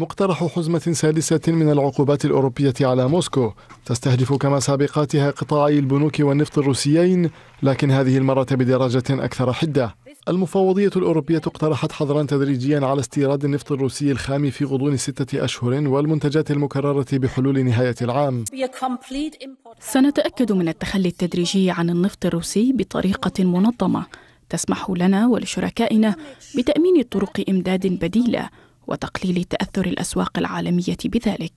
مقترح حزمة سادسة من العقوبات الأوروبية على موسكو تستهدف كما سابقاتها قطاعي البنوك والنفط الروسيين لكن هذه المرة بدرجة أكثر حدة المفوضية الأوروبية اقترحت حظرا تدريجيا على استيراد النفط الروسي الخام في غضون ستة أشهر والمنتجات المكررة بحلول نهاية العام سنتأكد من التخلي التدريجي عن النفط الروسي بطريقة منظمة تسمح لنا ولشركائنا بتأمين طرق إمداد بديلة وتقليل تاثر الاسواق العالميه بذلك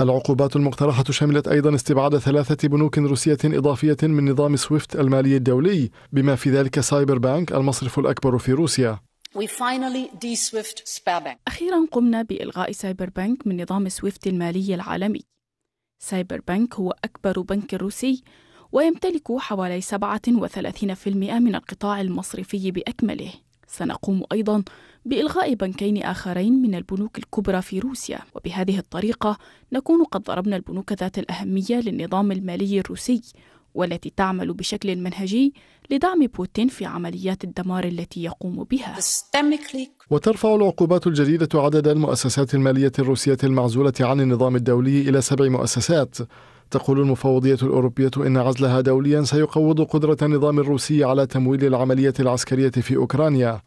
العقوبات المقترحة شملت أيضا استبعاد ثلاثة بنوك روسية إضافية من نظام سويفت المالي الدولي بما في ذلك سايبر بانك المصرف الأكبر في روسيا أخيرا قمنا بإلغاء سايبر بانك من نظام سويفت المالي العالمي سايبر بانك هو أكبر بنك روسي ويمتلك حوالي 37% من القطاع المصرفي بأكمله سنقوم أيضا بإلغاء بنكين آخرين من البنوك الكبرى في روسيا وبهذه الطريقة نكون قد ضربنا البنوك ذات الأهمية للنظام المالي الروسي والتي تعمل بشكل منهجي لدعم بوتين في عمليات الدمار التي يقوم بها وترفع العقوبات الجديدة عدد المؤسسات المالية الروسية المعزولة عن النظام الدولي إلى سبع مؤسسات تقول المفوضية الأوروبية إن عزلها دوليا سيقوض قدرة النظام الروسي على تمويل العملية العسكرية في أوكرانيا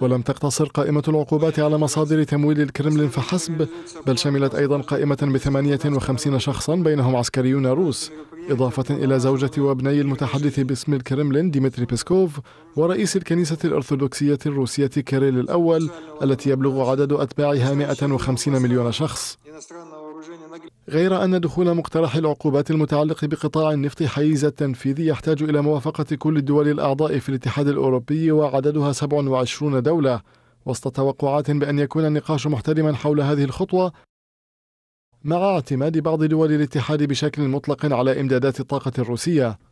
ولم تقتصر قائمة العقوبات على مصادر تمويل الكرملين فحسب بل شملت أيضا قائمة ب 58 شخصا بينهم عسكريون روس إضافة إلى زوجة وابني المتحدث باسم الكرملين ديمتري بيسكوف ورئيس الكنيسة الأرثوذكسية الروسية كيريل الأول التي يبلغ عدد أتباعها 150 مليون شخص غير أن دخول مقترح العقوبات المتعلق بقطاع النفط حيز التنفيذ يحتاج إلى موافقة كل الدول الأعضاء في الاتحاد الأوروبي وعددها 27 دولة وسط توقعات بأن يكون النقاش محترما حول هذه الخطوة مع اعتماد بعض دول الاتحاد بشكل مطلق على إمدادات الطاقة الروسية